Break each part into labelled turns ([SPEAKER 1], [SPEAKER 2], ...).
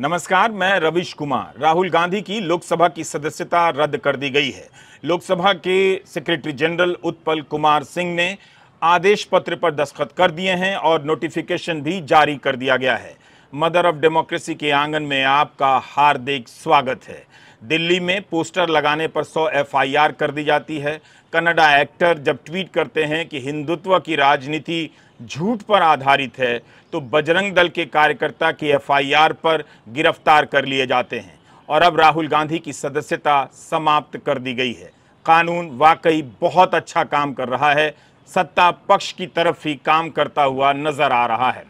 [SPEAKER 1] नमस्कार मैं रविश कुमार राहुल गांधी की लोकसभा की सदस्यता रद्द कर दी गई है लोकसभा के सेक्रेटरी जनरल उत्पल कुमार सिंह ने आदेश पत्र पर दस्तखत कर दिए हैं और नोटिफिकेशन भी जारी कर दिया गया है मदर ऑफ डेमोक्रेसी के आंगन में आपका हार्दिक स्वागत है दिल्ली में पोस्टर लगाने पर 100 एफआईआर कर दी जाती है कनाडा एक्टर जब ट्वीट करते हैं कि हिंदुत्व की राजनीति झूठ पर आधारित है तो बजरंग दल के कार्यकर्ता की एफआईआर पर गिरफ्तार कर लिए जाते हैं और अब राहुल गांधी की सदस्यता समाप्त कर दी गई है कानून वाकई बहुत अच्छा काम कर रहा है सत्ता पक्ष की तरफ ही काम करता हुआ नजर आ रहा है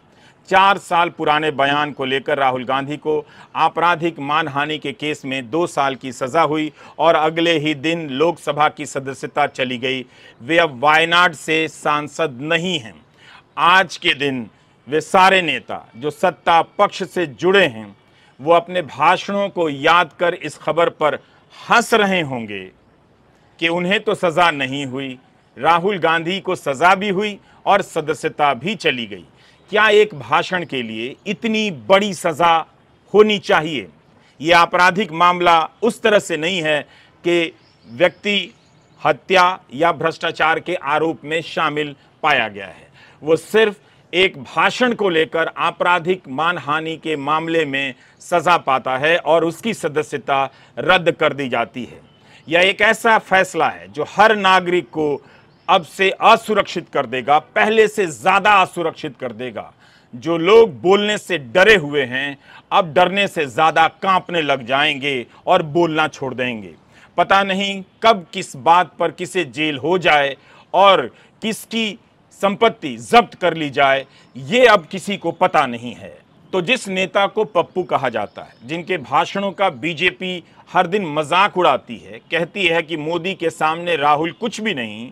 [SPEAKER 1] चार साल पुराने बयान को लेकर राहुल गांधी को आपराधिक मानहानि के केस में दो साल की सज़ा हुई और अगले ही दिन लोकसभा की सदस्यता चली गई वे अब वायनाड से सांसद नहीं हैं आज के दिन वे सारे नेता जो सत्ता पक्ष से जुड़े हैं वो अपने भाषणों को याद कर इस खबर पर हंस रहे होंगे कि उन्हें तो सज़ा नहीं हुई राहुल गांधी को सज़ा भी हुई और सदस्यता भी चली गई क्या एक भाषण के लिए इतनी बड़ी सज़ा होनी चाहिए ये आपराधिक मामला उस तरह से नहीं है कि व्यक्ति हत्या या भ्रष्टाचार के आरोप में शामिल पाया गया है वो सिर्फ एक भाषण को लेकर आपराधिक मानहानि के मामले में सजा पाता है और उसकी सदस्यता रद्द कर दी जाती है यह एक ऐसा फैसला है जो हर नागरिक को अब से असुरक्षित कर देगा पहले से ज़्यादा असुरक्षित कर देगा जो लोग बोलने से डरे हुए हैं अब डरने से ज़्यादा कांपने लग जाएंगे और बोलना छोड़ देंगे पता नहीं कब किस बात पर किसे जेल हो जाए और किसकी संपत्ति जब्त कर ली जाए ये अब किसी को पता नहीं है तो जिस नेता को पप्पू कहा जाता है जिनके भाषणों का बीजेपी हर दिन मजाक उड़ाती है कहती है कि मोदी के सामने राहुल कुछ भी नहीं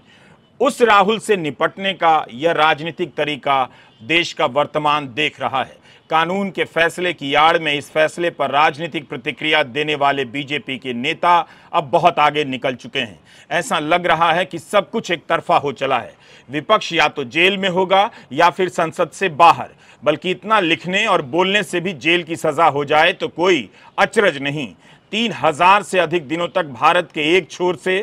[SPEAKER 1] उस राहुल से निपटने का यह राजनीतिक तरीका देश का वर्तमान देख रहा है कानून के फैसले की आड़ में इस फैसले पर राजनीतिक प्रतिक्रिया देने वाले बीजेपी के नेता अब बहुत आगे निकल चुके हैं ऐसा लग रहा है कि सब कुछ एक तरफा हो चला है विपक्ष या तो जेल में होगा या फिर संसद से बाहर बल्कि इतना लिखने और बोलने से भी जेल की सजा हो जाए तो कोई अचरज नहीं तीन हजार से अधिक दिनों तक भारत के एक छोर से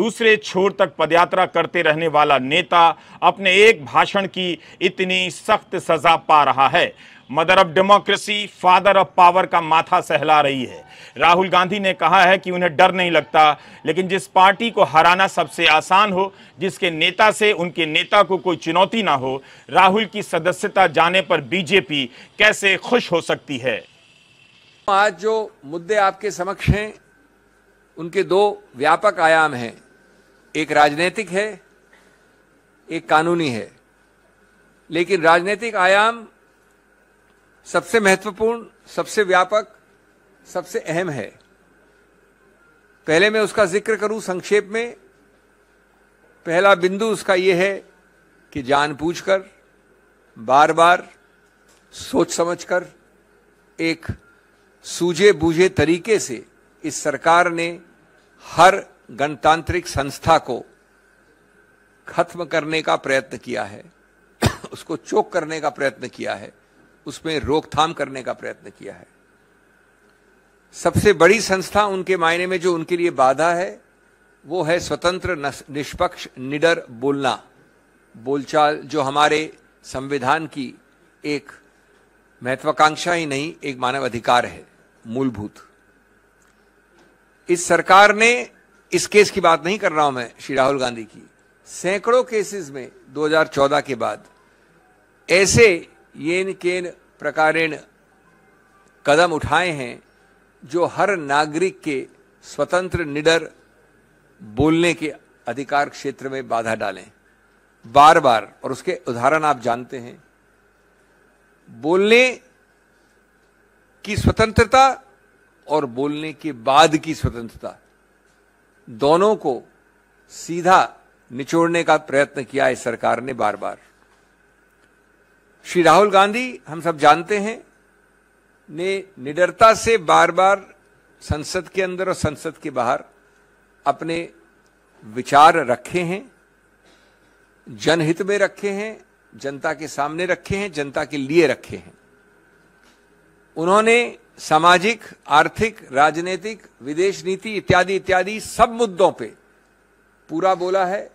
[SPEAKER 1] दूसरे छोर तक पदयात्रा करते रहने वाला नेता अपने एक भाषण की इतनी सख्त सजा पा रहा है mother of democracy father of power का माथा सहला रही है राहुल गांधी ने कहा है कि उन्हें डर नहीं लगता लेकिन जिस पार्टी को हराना सबसे आसान हो जिसके नेता से उनके नेता को कोई चुनौती ना हो राहुल की सदस्यता जाने पर बीजेपी कैसे खुश हो सकती है आज जो मुद्दे आपके समक्ष हैं उनके दो व्यापक आयाम
[SPEAKER 2] हैं एक राजनीतिक है एक कानूनी है लेकिन राजनीतिक आयाम सबसे महत्वपूर्ण सबसे व्यापक सबसे अहम है पहले मैं उसका जिक्र करूं संक्षेप में पहला बिंदु उसका यह है कि जानबूझकर बार बार सोच समझकर एक सूझे बूझे तरीके से इस सरकार ने हर गणतांत्रिक संस्था को खत्म करने का प्रयत्न किया है उसको चोक करने का प्रयत्न किया है उसमें रोकथाम करने का प्रयत्न किया है सबसे बड़ी संस्था उनके मायने में जो उनके लिए बाधा है वो है स्वतंत्र निष्पक्ष निडर बोलना बोलचाल जो हमारे संविधान की एक महत्वाकांक्षा ही नहीं एक मानव अधिकार है मूलभूत इस सरकार ने इस केस की बात नहीं कर रहा हूं मैं श्री राहुल गांधी की सैकड़ों केसेस में 2014 के बाद ऐसे येन केन प्रकारेण कदम उठाए हैं जो हर नागरिक के स्वतंत्र निडर बोलने के अधिकार क्षेत्र में बाधा डालें बार बार और उसके उदाहरण आप जानते हैं बोलने की स्वतंत्रता और बोलने के बाद की स्वतंत्रता दोनों को सीधा निचोड़ने का प्रयत्न किया है सरकार ने बार बार श्री राहुल गांधी हम सब जानते हैं ने निडरता से बार बार संसद के अंदर और संसद के बाहर अपने विचार रखे हैं जनहित में रखे हैं जनता के सामने रखे हैं जनता के लिए रखे हैं उन्होंने सामाजिक आर्थिक राजनीतिक विदेश नीति इत्यादि इत्यादि सब मुद्दों पे पूरा बोला है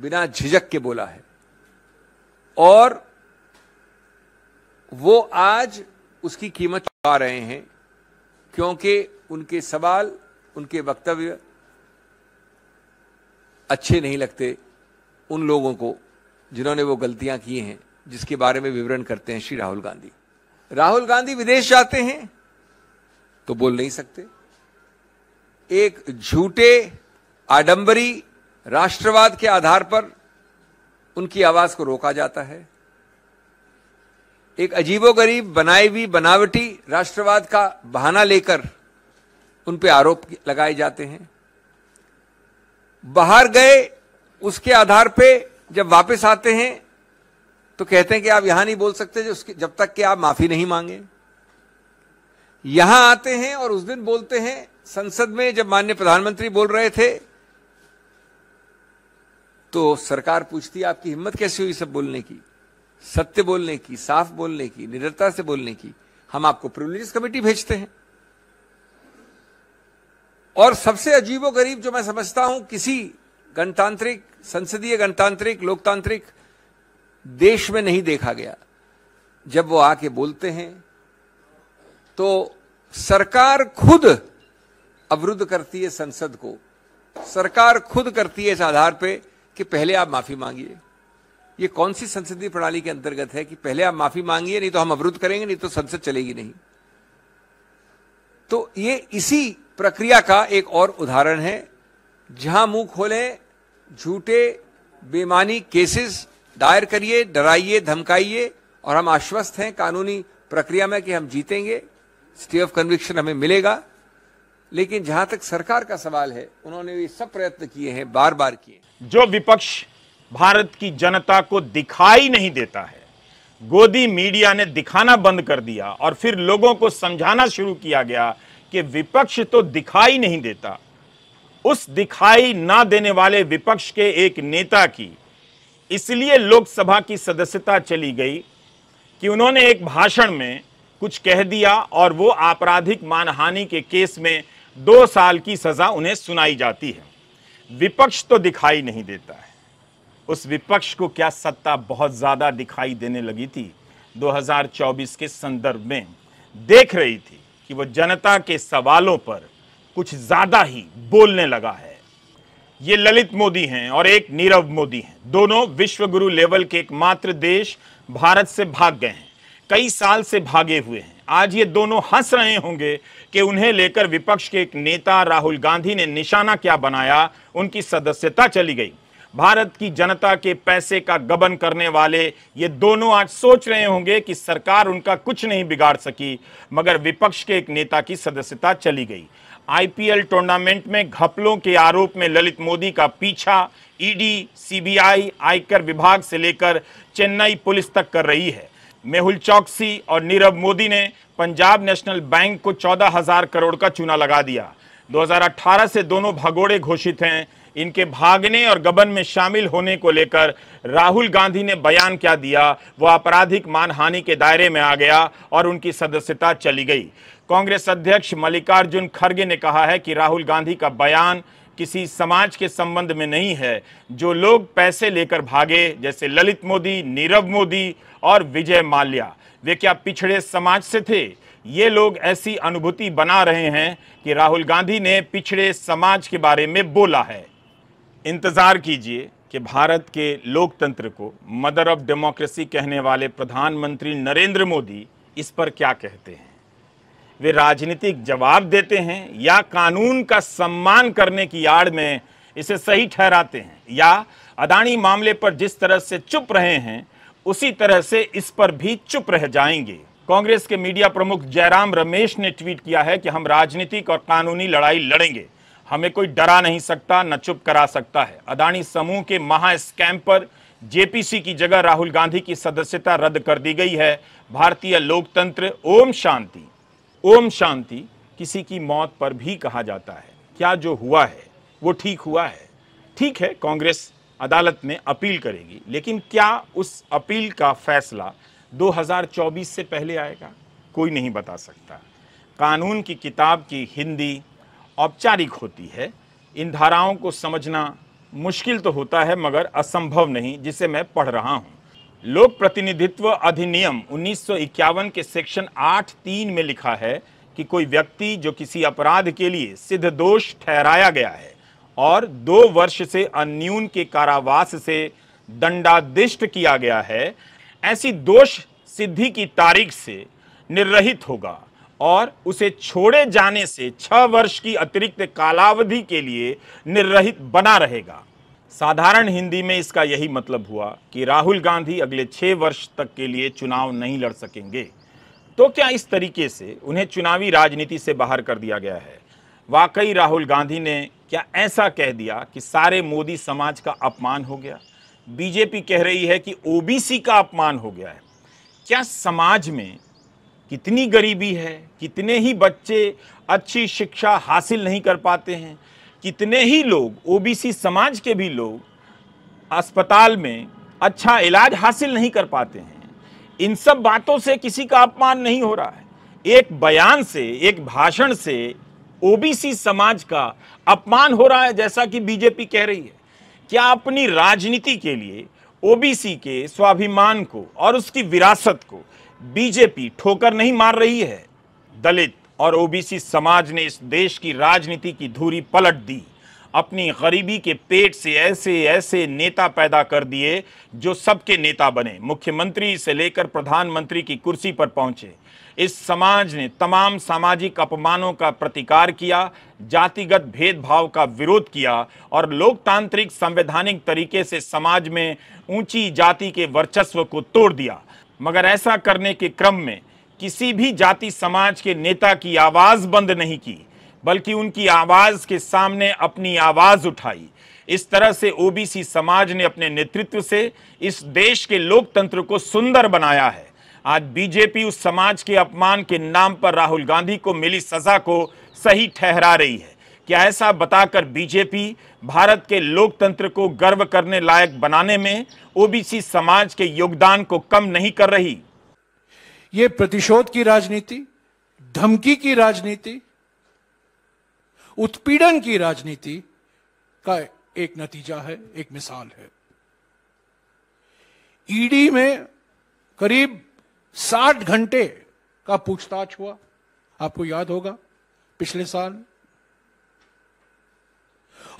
[SPEAKER 2] बिना झिझक के बोला है और वो आज उसकी कीमत चुका रहे हैं क्योंकि उनके सवाल उनके वक्तव्य अच्छे नहीं लगते उन लोगों को जिन्होंने वो गलतियां की हैं जिसके बारे में विवरण करते हैं श्री राहुल गांधी राहुल गांधी विदेश जाते हैं तो बोल नहीं सकते एक झूठे आडंबरी राष्ट्रवाद के आधार पर उनकी आवाज को रोका जाता है एक अजीबोगरीब बनाई हुई बनावटी राष्ट्रवाद का बहाना लेकर उन पर आरोप लगाए जाते हैं बाहर गए उसके आधार पे जब वापस आते हैं तो कहते हैं कि आप यहां नहीं बोल सकते जो जब तक कि आप माफी नहीं मांगे यहां आते हैं और उस दिन बोलते हैं संसद में जब माननीय प्रधानमंत्री बोल रहे थे तो सरकार पूछती आपकी हिम्मत कैसे हुई सब बोलने की सत्य बोलने की साफ बोलने की निडरता से बोलने की हम आपको प्रिविलेज कमेटी भेजते हैं और सबसे अजीबो गरीब जो मैं समझता हूं किसी गणतांत्रिक संसदीय गणतांत्रिक लोकतांत्रिक देश में नहीं देखा गया जब वो आके बोलते हैं तो सरकार खुद अवरुद्ध करती है संसद को सरकार खुद करती है इस आधार पे कि पहले आप माफी मांगिए ये कौन सी संसदीय प्रणाली के अंतर्गत है कि पहले आप माफी मांगिए नहीं तो हम अवरुद्ध करेंगे नहीं तो संसद चलेगी नहीं तो ये इसी प्रक्रिया का एक और उदाहरण है जहां मुंह खोले झूठे बेमानी केसेस दायर करिए डराइए धमकाइए और हम आश्वस्त हैं कानूनी प्रक्रिया में कि हम जीतेंगे स्टे ऑफ कन्विक्शन हमें मिलेगा लेकिन जहां तक सरकार का सवाल है उन्होंने ये सब प्रयत्न
[SPEAKER 1] किए हैं बार बार किए जो विपक्ष भारत की जनता को दिखाई नहीं देता है गोदी मीडिया ने दिखाना बंद कर दिया और फिर लोगों को समझाना शुरू किया गया कि विपक्ष तो दिखाई नहीं देता उस दिखाई ना देने वाले विपक्ष के एक नेता की इसलिए लोकसभा की सदस्यता चली गई कि उन्होंने एक भाषण में कुछ कह दिया और वो आपराधिक मानहानि के केस में दो साल की सजा उन्हें सुनाई जाती है विपक्ष तो दिखाई नहीं देता है उस विपक्ष को क्या सत्ता बहुत ज़्यादा दिखाई देने लगी थी 2024 के संदर्भ में देख रही थी कि वो जनता के सवालों पर कुछ ज़्यादा ही बोलने लगा है ये ललित मोदी हैं और एक नीरव मोदी हैं दोनों विश्वगुरु लेवल के एकमात्र देश भारत से भाग गए हैं कई साल से भागे हुए हैं आज ये दोनों हंस रहे होंगे कि उन्हें लेकर विपक्ष के एक नेता राहुल गांधी ने निशाना क्या बनाया उनकी सदस्यता चली गई भारत की जनता के पैसे का गबन करने वाले ये दोनों आज सोच रहे होंगे कि सरकार उनका कुछ नहीं बिगाड़ सकी मगर विपक्ष के एक नेता की सदस्यता चली गई आईपीएल टूर्नामेंट में घपलों के आरोप में ललित मोदी का पीछा ईडी सीबीआई आयकर विभाग से लेकर चेन्नई पुलिस तक कर रही है मेहुल चौकसी और नीरव मोदी ने पंजाब नेशनल बैंक को चौदह हजार करोड़ का चूना लगा दिया 2018 से दोनों भगोड़े घोषित हैं इनके भागने और गबन में शामिल होने को लेकर राहुल गांधी ने बयान क्या दिया वह आपराधिक मानहानि के दायरे में आ गया और उनकी सदस्यता चली गई कांग्रेस अध्यक्ष मल्लिकार्जुन खड़गे ने कहा है कि राहुल गांधी का बयान किसी समाज के संबंध में नहीं है जो लोग पैसे लेकर भागे जैसे ललित मोदी नीरव मोदी और विजय माल्या वे क्या पिछड़े समाज से थे ये लोग ऐसी अनुभूति बना रहे हैं कि राहुल गांधी ने पिछड़े समाज के बारे में बोला है इंतज़ार कीजिए कि भारत के लोकतंत्र को मदर ऑफ डेमोक्रेसी कहने वाले प्रधानमंत्री नरेंद्र मोदी इस पर क्या कहते हैं वे राजनीतिक जवाब देते हैं या कानून का सम्मान करने की आड़ में इसे सही ठहराते हैं या अदानी मामले पर जिस तरह से चुप रहे हैं उसी तरह से इस पर भी चुप रह जाएंगे कांग्रेस के मीडिया प्रमुख जयराम रमेश ने ट्वीट किया है कि हम राजनीतिक और कानूनी लड़ाई लड़ेंगे हमें कोई डरा नहीं सकता न चुप करा सकता है अदानी समूह के महा स्कैम पर जेपीसी की जगह राहुल गांधी की सदस्यता रद्द कर दी गई है भारतीय लोकतंत्र ओम शांति ओम शांति किसी की मौत पर भी कहा जाता है क्या जो हुआ है वो ठीक हुआ है ठीक है कांग्रेस अदालत में अपील करेगी लेकिन क्या उस अपील का फैसला 2024 से पहले आएगा कोई नहीं बता सकता कानून की किताब की हिंदी औपचारिक होती है इन धाराओं को समझना मुश्किल तो होता है मगर असंभव नहीं जिसे मैं पढ़ रहा हूँ लोक प्रतिनिधित्व अधिनियम 1951 के सेक्शन 8 तीन में लिखा है कि कोई व्यक्ति जो किसी अपराध के लिए सिद्ध दोष ठहराया गया है और दो वर्ष से अन्यून के कारावास से दंडादिष्ट किया गया है ऐसी दोष सिद्धि की तारीख से निर्रहित होगा और उसे छोड़े जाने से छः वर्ष की अतिरिक्त कालावधि के लिए निर्रहित बना रहेगा साधारण हिंदी में इसका यही मतलब हुआ कि राहुल गांधी अगले छः वर्ष तक के लिए चुनाव नहीं लड़ सकेंगे तो क्या इस तरीके से उन्हें चुनावी राजनीति से बाहर कर दिया गया है वाकई राहुल गांधी ने क्या ऐसा कह दिया कि सारे मोदी समाज का अपमान हो गया बीजेपी कह रही है कि ओबीसी का अपमान हो गया है क्या समाज में कितनी गरीबी है कितने ही बच्चे अच्छी शिक्षा हासिल नहीं कर पाते हैं कितने ही लोग ओबीसी समाज के भी लोग अस्पताल में अच्छा इलाज हासिल नहीं कर पाते हैं इन सब बातों से किसी का अपमान नहीं हो रहा है एक बयान से एक भाषण से ओबीसी समाज का अपमान हो रहा है जैसा कि बीजेपी कह रही है क्या अपनी राजनीति के लिए ओबीसी के स्वाभिमान को और उसकी विरासत को बीजेपी ठोकर नहीं मार रही है दलित और ओबीसी समाज ने इस देश की राजनीति की धूरी पलट दी अपनी गरीबी के पेट से ऐसे ऐसे नेता पैदा कर दिए जो सबके नेता बने मुख्यमंत्री से लेकर प्रधानमंत्री की कुर्सी पर पहुंचे इस समाज ने तमाम सामाजिक अपमानों का प्रतिकार किया जातिगत भेदभाव का विरोध किया और लोकतांत्रिक संवैधानिक तरीके से समाज में ऊंची जाति के वर्चस्व को तोड़ दिया मगर ऐसा करने के क्रम में किसी भी जाति समाज के नेता की आवाज़ बंद नहीं की बल्कि उनकी आवाज़ के सामने अपनी आवाज़ उठाई इस तरह से ओबीसी समाज ने अपने नेतृत्व से इस देश के लोकतंत्र को सुंदर बनाया है आज बीजेपी उस समाज के अपमान के नाम पर राहुल गांधी को मिली सजा को सही ठहरा रही है कि ऐसा बताकर बीजेपी भारत के लोकतंत्र को गर्व करने लायक बनाने में ओबीसी समाज के योगदान को कम नहीं कर रही ये प्रतिशोध की राजनीति धमकी की
[SPEAKER 3] राजनीति उत्पीड़न की राजनीति का एक नतीजा है एक मिसाल है ईडी में करीब 60 घंटे का पूछताछ हुआ आपको याद होगा पिछले साल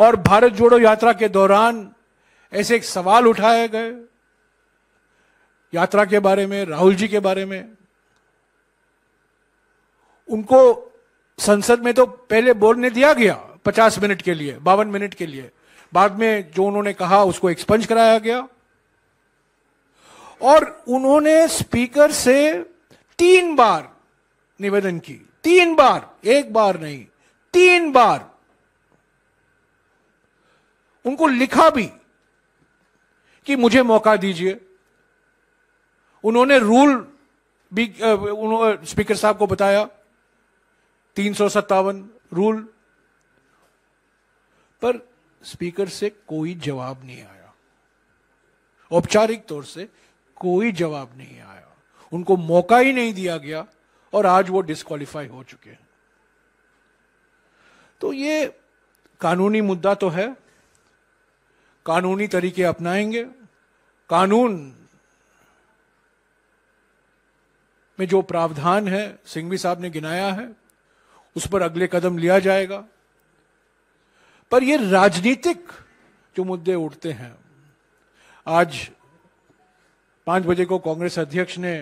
[SPEAKER 3] और भारत जोड़ो यात्रा के दौरान ऐसे एक सवाल उठाए गए यात्रा के बारे में राहुल जी के बारे में उनको संसद में तो पहले बोलने दिया गया पचास मिनट के लिए बावन मिनट के लिए बाद में जो उन्होंने कहा उसको एक्सपंज कराया गया और उन्होंने स्पीकर से तीन बार निवेदन की तीन बार एक बार नहीं तीन बार उनको लिखा भी कि मुझे मौका दीजिए उन्होंने रूल भी उन्होंने स्पीकर साहब को बताया तीन सौ सत्तावन रूल पर स्पीकर से कोई जवाब नहीं आया औपचारिक तौर से कोई जवाब नहीं आया उनको मौका ही नहीं दिया गया और आज वो डिस्कालीफाई हो चुके हैं तो ये कानूनी मुद्दा तो है कानूनी तरीके अपनाएंगे कानून में जो प्रावधान है सिंघवी साहब ने गिनाया है उस पर अगले कदम लिया जाएगा पर ये राजनीतिक जो मुद्दे उठते हैं आज पांच बजे को कांग्रेस अध्यक्ष ने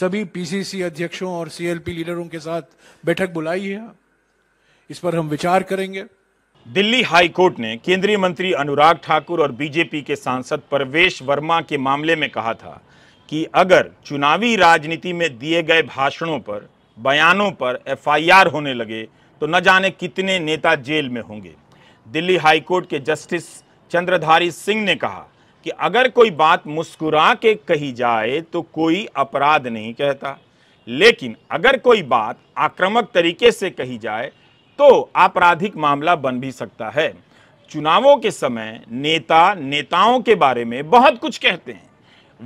[SPEAKER 3] सभी पीसीसी अध्यक्षों और सीएलपी लीडरों के साथ बैठक
[SPEAKER 1] बुलाई है इस पर हम विचार करेंगे दिल्ली हाई कोर्ट ने केंद्रीय मंत्री अनुराग ठाकुर और बीजेपी के सांसद परवेश वर्मा के मामले में कहा था कि अगर चुनावी राजनीति में दिए गए भाषणों पर बयानों पर एफआईआर होने लगे तो न जाने कितने नेता जेल में होंगे दिल्ली हाई कोर्ट के जस्टिस चंद्रधारी सिंह ने कहा कि अगर कोई बात मुस्कुरा के कही जाए तो कोई अपराध नहीं कहता लेकिन अगर कोई बात आक्रामक तरीके से कही जाए तो आपराधिक मामला बन भी सकता है चुनावों के समय नेता नेताओं के बारे में बहुत कुछ कहते हैं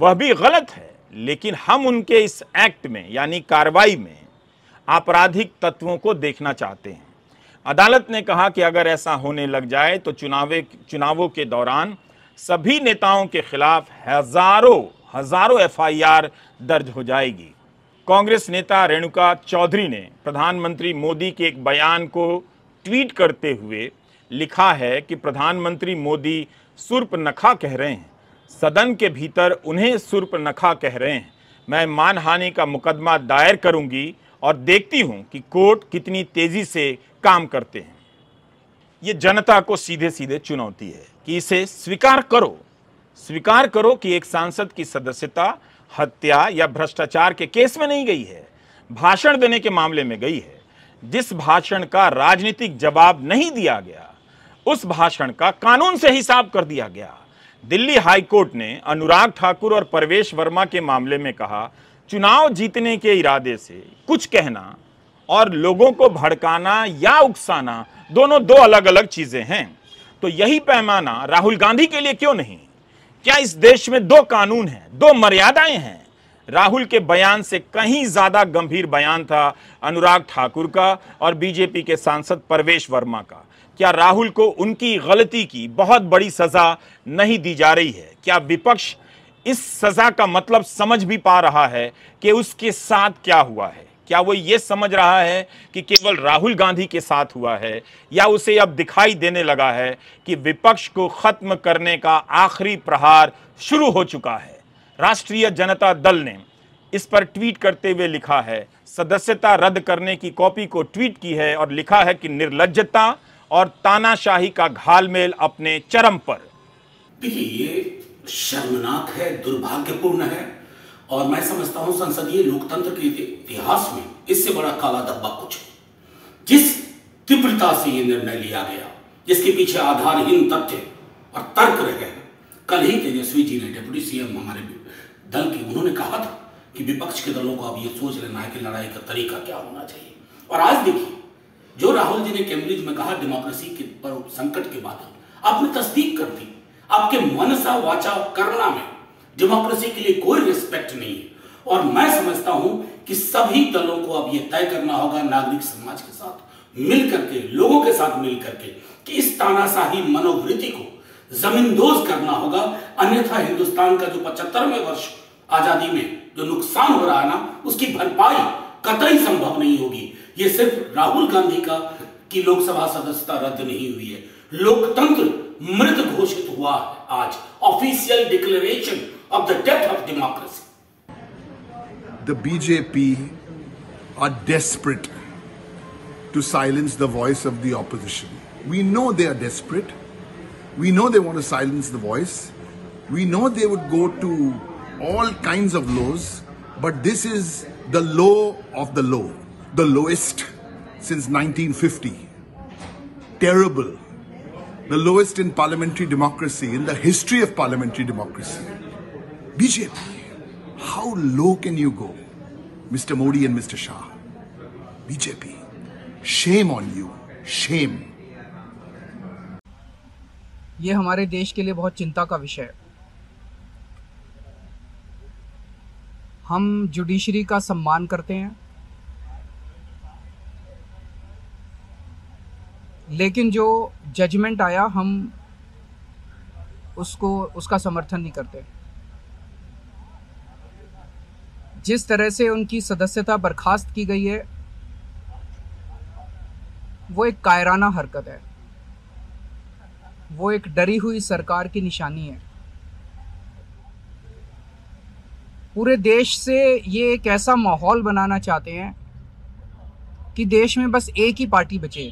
[SPEAKER 1] वह भी गलत है लेकिन हम उनके इस एक्ट में यानी कार्रवाई में आपराधिक तत्वों को देखना चाहते हैं अदालत ने कहा कि अगर ऐसा होने लग जाए तो चुनावे चुनावों के दौरान सभी नेताओं के खिलाफ हजारों हजारों एफआईआर दर्ज हो जाएगी कांग्रेस नेता रेणुका चौधरी ने प्रधानमंत्री मोदी के एक बयान को ट्वीट करते हुए लिखा है कि प्रधानमंत्री मोदी सुर्पनखा कह रहे हैं सदन के भीतर उन्हें सुर्पनखा कह रहे हैं मैं मानहानि का मुकदमा दायर करूंगी और देखती हूं कि कोर्ट कितनी तेज़ी से काम करते हैं ये जनता को सीधे सीधे चुनौती है कि इसे स्वीकार करो स्वीकार करो कि एक सांसद की सदस्यता हत्या या भ्रष्टाचार के केस में नहीं गई है भाषण देने के मामले में गई है जिस भाषण का राजनीतिक जवाब नहीं दिया गया उस भाषण का कानून से हिसाब कर दिया गया दिल्ली हाईकोर्ट ने अनुराग ठाकुर और परवेश वर्मा के मामले में कहा चुनाव जीतने के इरादे से कुछ कहना और लोगों को भड़काना या उकसाना दोनों दो अलग अलग चीजें हैं तो यही पैमाना राहुल गांधी के लिए क्यों नहीं क्या इस देश में दो कानून हैं दो मर्यादाएं हैं राहुल के बयान से कहीं ज़्यादा गंभीर बयान था अनुराग ठाकुर का और बीजेपी के सांसद परवेश वर्मा का क्या राहुल को उनकी गलती की बहुत बड़ी सज़ा नहीं दी जा रही है क्या विपक्ष इस सज़ा का मतलब समझ भी पा रहा है कि उसके साथ क्या हुआ है क्या वो ये समझ रहा है कि केवल राहुल गांधी के साथ हुआ है या उसे अब दिखाई देने लगा है कि विपक्ष को खत्म करने का आखिरी प्रहार शुरू हो चुका है राष्ट्रीय जनता दल ने इस पर ट्वीट करते हुए लिखा है सदस्यता रद्द करने की कॉपी को ट्वीट की है और लिखा है कि निर्लजता और तानाशाही का घालमेल अपने चरम पर देखिए ये
[SPEAKER 3] शर्मनाक है दुर्भाग्यपूर्ण है
[SPEAKER 1] और मैं समझता हूं संसदीय लोकतंत्र के इतिहास में इससे बड़ा काला धब्बा कुछ जिस तीव्रता से यह निर्णय लिया गया जिसके पीछे आधारहीन तथ्य और तर्क रह गए कल ही
[SPEAKER 4] तेजस्वी जी ने डिप्टी सीएम हमारे दल की उन्होंने कहा था कि विपक्ष के दलों को अब यह सोच लेना है कि लड़ाई का तरीका क्या होना चाहिए और आज
[SPEAKER 1] देखिए जो राहुल जी ने कैम्ब्रिज में कहा डेमोक्रेसी के पर संकट के बाद आपने तस्दीक कर दी आपके मन सा वाचा करना में डेमोक्रेसी के लिए कोई रिस्पेक्ट नहीं है और मैं समझता हूं कि सभी दलों को अब यह तय करना होगा नागरिक समाज के साथ मिलकर के लोगों के साथ मिलकर के कि इस तानाशाही मनोवृत्ति को जमींदोज करना होगा अन्यथा हिंदुस्तान का जो पचहत्तरवें वर्ष आजादी में जो नुकसान हो रहा है ना उसकी भरपाई कतई संभव नहीं होगी ये सिर्फ राहुल गांधी का की लोकसभा सदस्यता रद्द नहीं हुई है लोकतंत्र मृत घोषित हुआ आज official declaration of the death of democracy.
[SPEAKER 2] The BJP are desperate to silence the voice of the opposition. We know they are desperate. We know they want to silence the voice. We know they would go to all kinds of lows, but this is the low of the low, the lowest since 1950. Terrible. The lowest in parliamentary democracy, in the history of parliamentary democracy. BJP. How low can you go, Mr. Modi and Mr. Shah? BJP.
[SPEAKER 5] Shame on you. Shame.
[SPEAKER 4] ये हमारे देश के लिए बहुत चिंता का विषय है हम जुडिशरी का सम्मान करते हैं लेकिन जो जजमेंट आया हम उसको उसका समर्थन नहीं करते जिस तरह से उनकी सदस्यता बर्खास्त की गई है वो एक कायराना हरकत है वो एक डरी हुई सरकार की निशानी है पूरे देश से ये एक ऐसा माहौल बनाना चाहते हैं कि देश में बस एक ही पार्टी बचे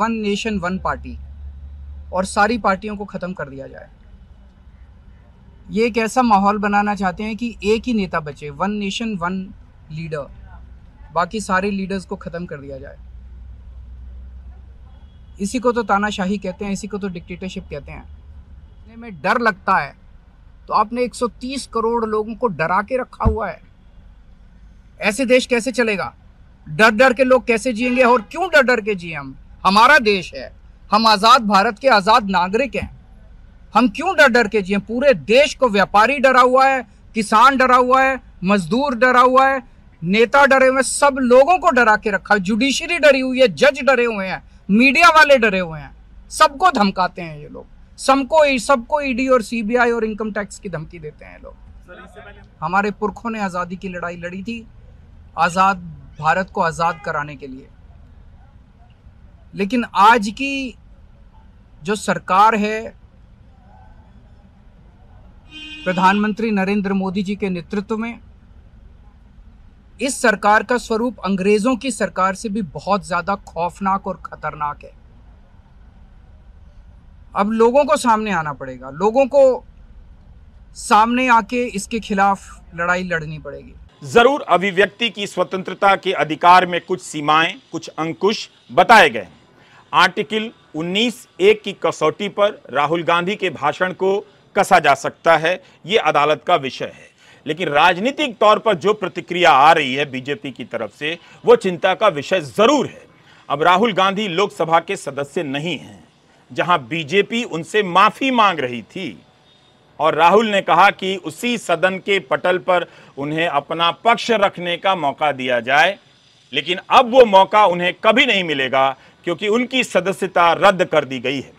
[SPEAKER 4] वन नेशन वन पार्टी और सारी पार्टियों को ख़त्म कर दिया जाए ये एक ऐसा माहौल बनाना चाहते हैं कि एक ही नेता बचे वन नेशन वन लीडर बाकी सारे लीडर्स को ख़त्म कर दिया जाए इसी को तो तानाशाही कहते हैं इसी को तो डिक्टेटरशिप कहते हैं में डर लगता है तो आपने 130 करोड़ लोगों को डरा के रखा हुआ है ऐसे देश कैसे चलेगा डर डर के लोग कैसे जिएंगे और क्यों डर डर के जिए हम हमारा देश है हम आज़ाद भारत के आज़ाद नागरिक हैं हम क्यों डर डर के जिए पूरे देश को व्यापारी डरा हुआ है किसान डरा हुआ है मजदूर डरा हुआ है नेता डरे हुए सब लोगों को डरा के रखा है जुडिशरी डरी हुई है जज डरे हुए हैं मीडिया वाले डरे हुए हैं सबको धमकाते हैं ये लोग सबको सबको ईडी और सीबीआई और इनकम टैक्स की धमकी देते हैं लोग हमारे पुरखों ने आज़ादी की लड़ाई लड़ी थी आज़ाद भारत को आज़ाद कराने के लिए लेकिन आज की जो सरकार है प्रधानमंत्री नरेंद्र मोदी जी के नेतृत्व में इस सरकार का स्वरूप अंग्रेजों की सरकार से भी बहुत ज्यादा खौफनाक और खतरनाक है अब लोगों को सामने आना पड़ेगा लोगों को सामने आके इसके खिलाफ लड़ाई लड़नी पड़ेगी
[SPEAKER 1] जरूर अभिव्यक्ति की स्वतंत्रता के अधिकार में कुछ सीमाएं कुछ अंकुश बताए गए आर्टिकल 19 एक की कसौटी पर राहुल गांधी के भाषण को कसा जा सकता है ये अदालत का विषय है लेकिन राजनीतिक तौर पर जो प्रतिक्रिया आ रही है बीजेपी की तरफ से वो चिंता का विषय ज़रूर है अब राहुल गांधी लोकसभा के सदस्य नहीं हैं जहां बीजेपी उनसे माफ़ी मांग रही थी और राहुल ने कहा कि उसी सदन के पटल पर उन्हें अपना पक्ष रखने का मौका दिया जाए लेकिन अब वो मौका उन्हें कभी नहीं मिलेगा क्योंकि उनकी सदस्यता रद्द कर दी गई है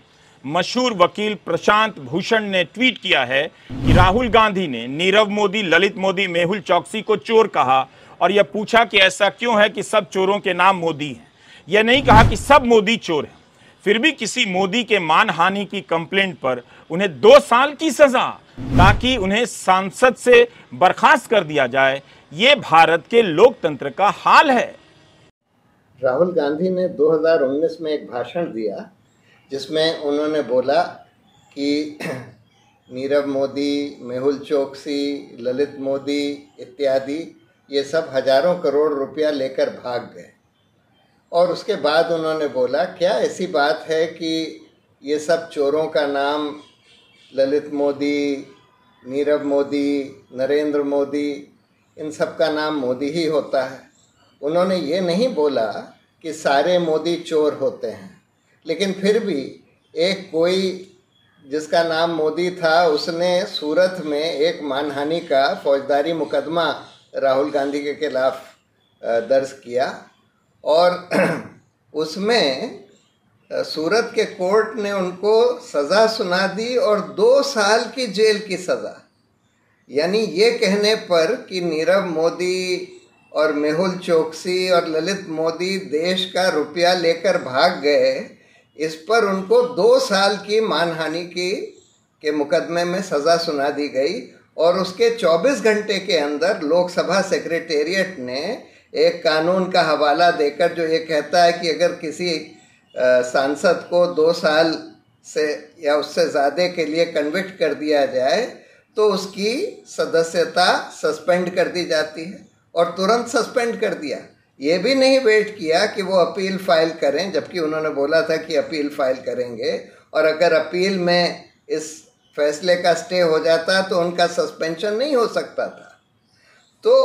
[SPEAKER 1] मशहूर वकील प्रशांत भूषण ने ट्वीट किया है कि राहुल गांधी ने नीरव मोदी ललित मोदी मेहुल चौकसी को चोर कहा और यह पूछा कि ऐसा क्यों है कि सब चोरों के नाम मोदी हैं यह नहीं कहा कि सब मोदी चोर हैं फिर भी किसी मोदी के मानहानि की कंप्लेंट पर उन्हें दो साल की सजा ताकि उन्हें सांसद से बर्खास्त कर दिया जाए ये भारत के लोकतंत्र का हाल है
[SPEAKER 5] राहुल गांधी ने 2019 में एक भाषण दिया जिसमें उन्होंने बोला कि नीरव मोदी मेहुल चौकसी ललित मोदी इत्यादि ये सब हजारों करोड़ रुपया लेकर भाग गए और उसके बाद उन्होंने बोला क्या ऐसी बात है कि ये सब चोरों का नाम ललित मोदी नीरव मोदी नरेंद्र मोदी इन सब का नाम मोदी ही होता है उन्होंने ये नहीं बोला कि सारे मोदी चोर होते हैं लेकिन फिर भी एक कोई जिसका नाम मोदी था उसने सूरत में एक मानहानि का फौजदारी मुकदमा राहुल गांधी के खिलाफ दर्ज किया और उसमें सूरत के कोर्ट ने उनको सज़ा सुना दी और दो साल की जेल की सज़ा यानी ये कहने पर कि नीरव मोदी और मेहुल चौकसी और ललित मोदी देश का रुपया लेकर भाग गए इस पर उनको दो साल की मानहानि की के मुकदमे में सज़ा सुना दी गई और उसके 24 घंटे के अंदर लोकसभा सेक्रेटेरिएट ने एक कानून का हवाला देकर जो ये कहता है कि अगर किसी सांसद को दो साल से या उससे ज़्यादा के लिए कन्विक्ट कर दिया जाए तो उसकी सदस्यता सस्पेंड कर दी जाती है और तुरंत सस्पेंड कर दिया ये भी नहीं वेट किया कि वो अपील फाइल करें जबकि उन्होंने बोला था कि अपील फाइल करेंगे और अगर अपील में इस फैसले का स्टे हो जाता तो उनका सस्पेंशन नहीं हो सकता था तो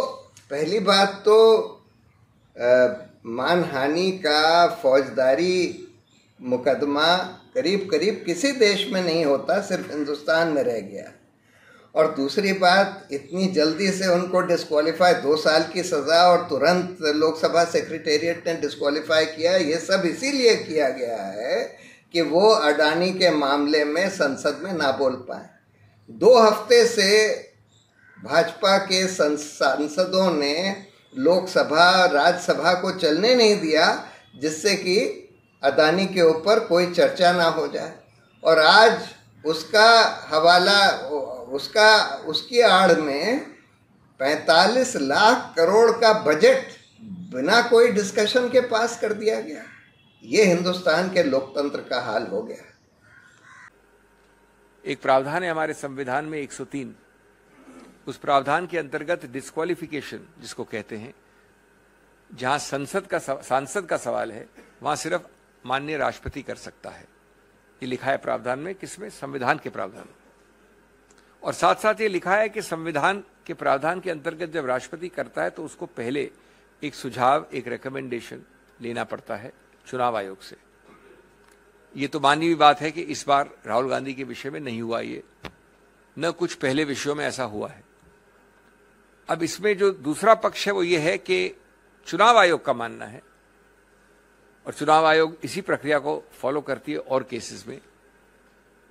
[SPEAKER 5] पहली बात तो मानहानि का फौजदारी मुकदमा करीब करीब किसी देश में नहीं होता सिर्फ हिंदुस्तान में रह गया और दूसरी बात इतनी जल्दी से उनको डिस्कवालीफाई दो साल की सज़ा और तुरंत लोकसभा सेक्रेटेरिएट ने डिस्कवालीफाई किया ये सब इसीलिए किया गया है कि वो अडानी के मामले में संसद में ना बोल पाए दो हफ्ते से भाजपा के सांसदों ने लोकसभा राज्यसभा को चलने नहीं दिया जिससे कि अदानी के ऊपर कोई चर्चा ना हो जाए और आज उसका हवाला उसका उसकी आड़ में 45 लाख करोड़ का बजट बिना कोई डिस्कशन के पास कर दिया गया ये हिंदुस्तान के लोकतंत्र का हाल हो गया
[SPEAKER 2] एक प्रावधान है हमारे संविधान में 103 उस प्रावधान के अंतर्गत डिस्कालिफिकेशन जिसको कहते हैं जहां संसद का सांसद का सवाल है वहां सिर्फ माननीय राष्ट्रपति कर सकता है ये लिखा है प्रावधान में किसमें संविधान के प्रावधान में और साथ साथ ये लिखा है कि संविधान के प्रावधान के अंतर्गत जब राष्ट्रपति करता है तो उसको पहले एक सुझाव एक रिकमेंडेशन लेना पड़ता है चुनाव आयोग से ये तो मानी हुई बात है कि इस बार राहुल गांधी के विषय में नहीं हुआ ये न कुछ पहले विषयों में ऐसा हुआ है अब इसमें जो दूसरा पक्ष है वो ये है कि चुनाव आयोग का मानना है और चुनाव आयोग इसी प्रक्रिया को फॉलो करती है और केसेस में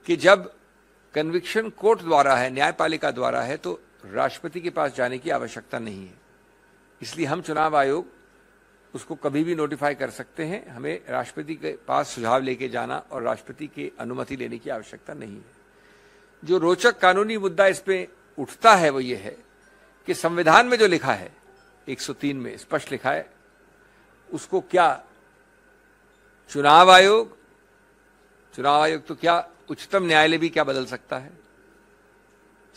[SPEAKER 2] कि जब कन्विक्शन कोर्ट द्वारा है न्यायपालिका द्वारा है तो राष्ट्रपति के पास जाने की आवश्यकता नहीं है इसलिए हम चुनाव आयोग उसको कभी भी नोटिफाई कर सकते हैं हमें राष्ट्रपति के पास सुझाव लेके जाना और राष्ट्रपति के अनुमति लेने की आवश्यकता नहीं है जो रोचक कानूनी मुद्दा इस पे उठता है वो ये है कि संविधान में जो लिखा है 103 में स्पष्ट लिखा है उसको क्या चुनाव आयोग चुनाव आयोग तो क्या उच्चतम न्यायालय भी क्या बदल सकता है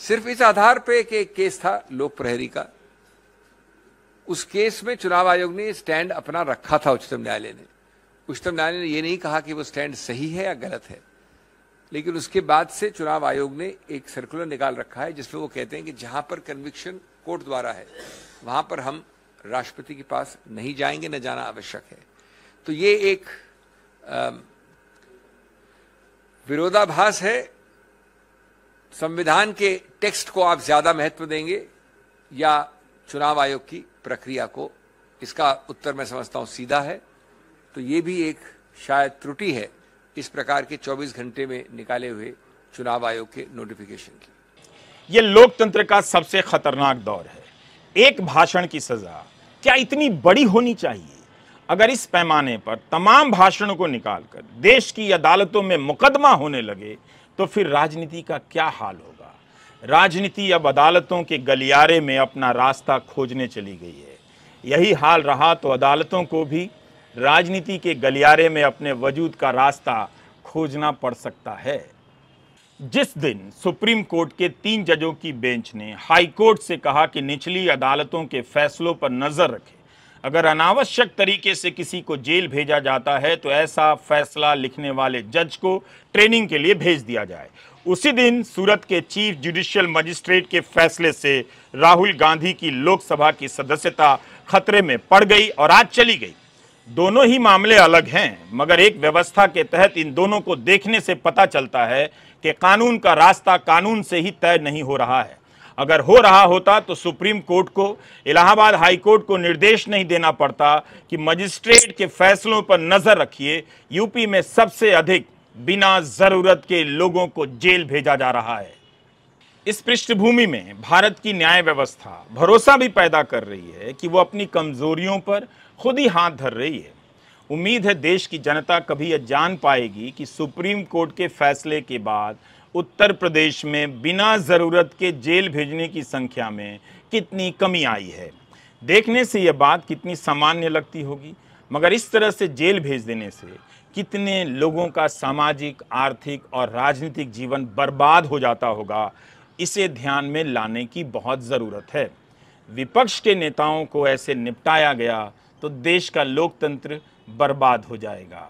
[SPEAKER 2] सिर्फ इस आधार पे कि केस था लोक प्रहरी का उस केस में चुनाव आयोग ने स्टैंड अपना रखा था उच्चतम न्यायालय ने उच्चतम न्यायालय ने यह नहीं कहा कि वो स्टैंड सही है या गलत है लेकिन उसके बाद से चुनाव आयोग ने एक सर्कुलर निकाल रखा है जिसमें वो कहते हैं कि जहां पर कन्विक्शन कोर्ट द्वारा है वहां पर हम राष्ट्रपति के पास नहीं जाएंगे न जाना आवश्यक है तो ये एक आ, विरोधाभास है संविधान के टेक्स्ट को आप ज्यादा महत्व देंगे या चुनाव आयोग की प्रक्रिया को इसका उत्तर मैं समझता हूं सीधा है तो ये भी एक शायद त्रुटि है इस प्रकार के 24 घंटे में निकाले हुए
[SPEAKER 1] चुनाव आयोग के नोटिफिकेशन की यह लोकतंत्र का सबसे खतरनाक दौर है एक भाषण की सजा क्या इतनी बड़ी होनी चाहिए अगर इस पैमाने पर तमाम भाषणों को निकालकर देश की अदालतों में मुकदमा होने लगे तो फिर राजनीति का क्या हाल होगा राजनीति अब अदालतों के गलियारे में अपना रास्ता खोजने चली गई है यही हाल रहा तो अदालतों को भी राजनीति के गलियारे में अपने वजूद का रास्ता खोजना पड़ सकता है जिस दिन सुप्रीम कोर्ट के तीन जजों की बेंच ने हाई कोर्ट से कहा कि निचली अदालतों के फैसलों पर नज़र रखें अगर अनावश्यक तरीके से किसी को जेल भेजा जाता है तो ऐसा फैसला लिखने वाले जज को ट्रेनिंग के लिए भेज दिया जाए उसी दिन सूरत के चीफ जुडिशियल मजिस्ट्रेट के फैसले से राहुल गांधी की लोकसभा की सदस्यता खतरे में पड़ गई और आज चली गई दोनों ही मामले अलग हैं मगर एक व्यवस्था के तहत इन दोनों को देखने से पता चलता है कि कानून का रास्ता कानून से ही तय नहीं हो रहा है अगर हो रहा होता तो सुप्रीम कोर्ट को इलाहाबाद हाई कोर्ट को निर्देश नहीं देना पड़ता कि मजिस्ट्रेट के फैसलों पर नज़र रखिए यूपी में सबसे अधिक बिना ज़रूरत के लोगों को जेल भेजा जा रहा है इस पृष्ठभूमि में भारत की न्याय व्यवस्था भरोसा भी पैदा कर रही है कि वो अपनी कमजोरियों पर खुद ही हाथ धर रही है उम्मीद है देश की जनता कभी यह जान पाएगी कि सुप्रीम कोर्ट के फैसले के बाद उत्तर प्रदेश में बिना ज़रूरत के जेल भेजने की संख्या में कितनी कमी आई है देखने से यह बात कितनी सामान्य लगती होगी मगर इस तरह से जेल भेज देने से कितने लोगों का सामाजिक आर्थिक और राजनीतिक जीवन बर्बाद हो जाता होगा इसे ध्यान में लाने की बहुत ज़रूरत है विपक्ष के नेताओं को ऐसे निपटाया गया तो देश का लोकतंत्र बर्बाद हो जाएगा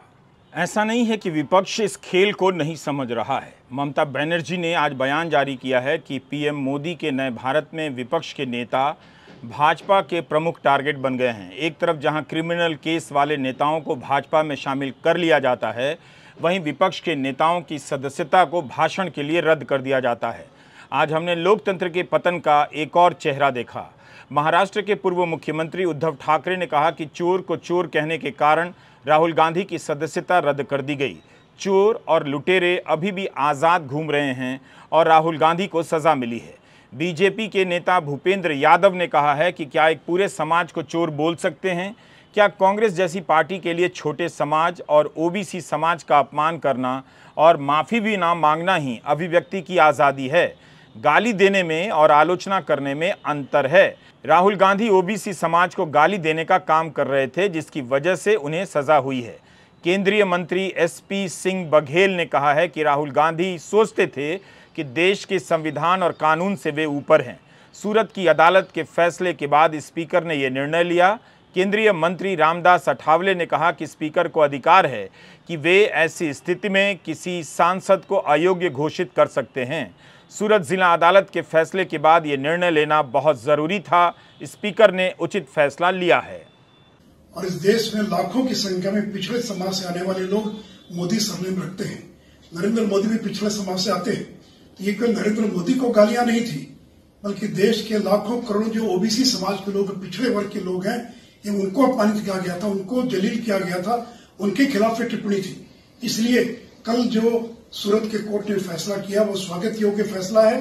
[SPEAKER 1] ऐसा नहीं है कि विपक्ष इस खेल को नहीं समझ रहा है ममता बनर्जी ने आज बयान जारी किया है कि पीएम मोदी के नए भारत में विपक्ष के नेता भाजपा के प्रमुख टारगेट बन गए हैं एक तरफ जहां क्रिमिनल केस वाले नेताओं को भाजपा में शामिल कर लिया जाता है वहीं विपक्ष के नेताओं की सदस्यता को भाषण के लिए रद्द कर दिया जाता है आज हमने लोकतंत्र के पतन का एक और चेहरा देखा महाराष्ट्र के पूर्व मुख्यमंत्री उद्धव ठाकरे ने कहा कि चोर को चोर कहने के कारण राहुल गांधी की सदस्यता रद्द कर दी गई चोर और लुटेरे अभी भी आज़ाद घूम रहे हैं और राहुल गांधी को सज़ा मिली है बीजेपी के नेता भूपेंद्र यादव ने कहा है कि क्या एक पूरे समाज को चोर बोल सकते हैं क्या कांग्रेस जैसी पार्टी के लिए छोटे समाज और ओबीसी समाज का अपमान करना और माफ़ी भी ना मांगना ही अभिव्यक्ति की आज़ादी है गाली देने में और आलोचना करने में अंतर है राहुल गांधी ओबीसी समाज को गाली देने का काम कर रहे थे जिसकी वजह से उन्हें सजा हुई है केंद्रीय मंत्री एसपी सिंह बघेल ने कहा है कि राहुल गांधी सोचते थे कि देश के संविधान और कानून से वे ऊपर हैं सूरत की अदालत के फैसले के बाद स्पीकर ने यह निर्णय लिया केंद्रीय मंत्री रामदास अठावले ने कहा कि स्पीकर को अधिकार है कि वे ऐसी स्थिति में किसी सांसद को अयोग्य घोषित कर सकते हैं सूरत ज़िला अदालत के फैसले के बाद ये निर्णय लेना बहुत ज़रूरी था स्पीकर ने उचित फैसला लिया है
[SPEAKER 3] और इस देश में लाखों की संख्या में पिछड़े समाज से आने वाले लोग मोदी सरनेम रखते हैं नरेंद्र मोदी भी पिछड़े समाज से आते हैं तो ये कोई नरेंद्र मोदी को गालियां नहीं थी बल्कि देश के लाखों करोड़ों जो ओबीसी समाज के लोग पिछड़े वर्ग के लोग हैं ये उनको अपमानित किया गया था उनको जलील किया गया था उनके खिलाफ ये टिप्पणी थी इसलिए कल जो सूरत के कोर्ट ने फैसला किया वो स्वागत योग्य फैसला है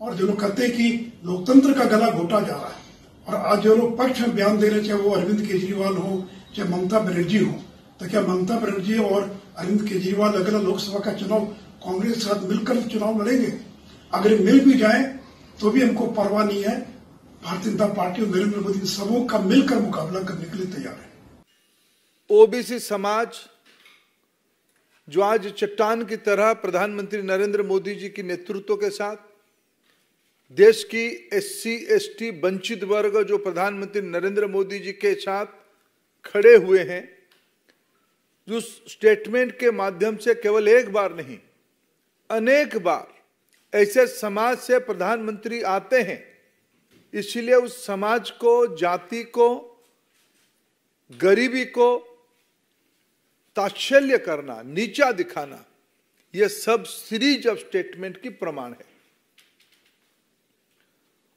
[SPEAKER 3] और जो लोग कहते हैं कि लोकतंत्र का गला घोटा जा रहा है और आज जो लोग पक्ष में बयान दे रहे चाहे वो अरविंद केजरीवाल हो चाहे ममता बनर्जी हो तो क्या ममता बनर्जी और अरविंद केजरीवाल अगला लोकसभा का चुनाव कांग्रेस के साथ मिलकर चुनाव लड़ेंगे अगर मिल भी जाए तो भी हमको परवाह नहीं है भारतीय जनता पार्टी और नरेंद्र मोदी सबों का मिलकर मुकाबला करने के लिए तैयार है ओबीसी समाज जो आज चट्टान की तरह प्रधानमंत्री नरेंद्र मोदी जी के नेतृत्व के साथ देश की एससी एसटी वंचित वर्ग जो प्रधानमंत्री नरेंद्र मोदी जी के साथ खड़े हुए हैं जो स्टेटमेंट के माध्यम से केवल एक बार नहीं अनेक बार ऐसे समाज से प्रधानमंत्री आते हैं इसलिए उस समाज को जाति को गरीबी को ताच्छल्य करना नीचा दिखाना यह सब सीरीज ऑफ स्टेटमेंट की प्रमाण है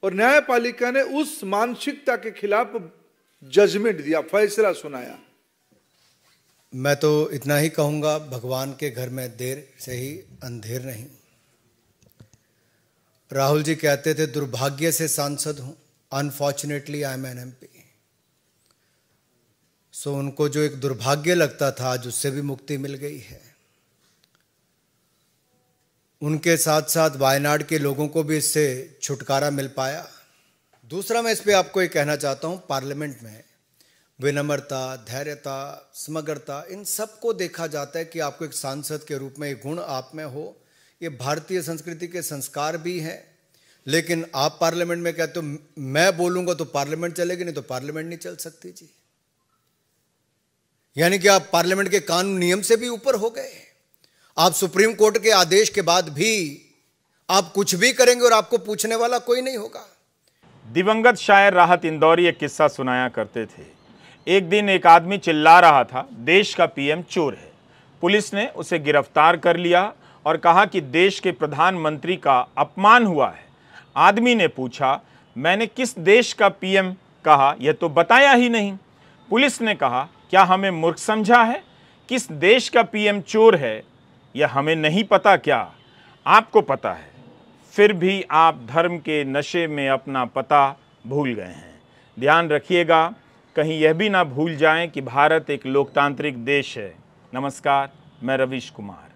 [SPEAKER 3] और न्यायपालिका ने उस मानसिकता के खिलाफ जजमेंट दिया फैसला सुनाया
[SPEAKER 4] मैं तो इतना ही कहूंगा भगवान के घर में देर से ही अंधेर नहीं राहुल जी कहते थे दुर्भाग्य से सांसद हूं unfortunately I am an M P so उनको जो एक दुर्भाग्य लगता था आज उससे भी मुक्ति मिल गई है उनके साथ साथ वायनाड के लोगों को भी इससे छुटकारा मिल पाया दूसरा मैं इस पर आपको ये कहना चाहता हूँ पार्लियामेंट में विनम्रता धैर्यता समग्रता इन सब को देखा जाता है कि आपको एक सांसद के रूप में ये गुण आप में हो ये भारतीय संस्कृति के संस्कार भी हैं लेकिन आप पार्लियामेंट में कहते हो मैं बोलूँगा तो पार्लियामेंट चलेगी नहीं तो पार्लियामेंट नहीं चल सकती जी यानी कि आप पार्लियामेंट के कानून नियम से भी ऊपर हो गए आप सुप्रीम कोर्ट के आदेश के बाद भी आप कुछ भी करेंगे और आपको पूछने वाला कोई नहीं होगा दिवंगत शायर
[SPEAKER 1] राहत इंदौरी एक किस्सा सुनाया करते थे एक दिन एक आदमी चिल्ला रहा था देश का पीएम चोर है पुलिस ने उसे गिरफ्तार कर लिया और कहा कि देश के प्रधानमंत्री का अपमान हुआ है आदमी ने पूछा मैंने किस देश का पीएम कहा यह तो बताया ही नहीं पुलिस ने कहा क्या हमें मूर्ख समझा है किस देश का पीएम चोर है या हमें नहीं पता क्या आपको पता है फिर भी आप धर्म के नशे में अपना पता भूल गए हैं ध्यान रखिएगा कहीं यह भी ना भूल जाएं कि भारत एक लोकतांत्रिक देश है नमस्कार मैं रवीश कुमार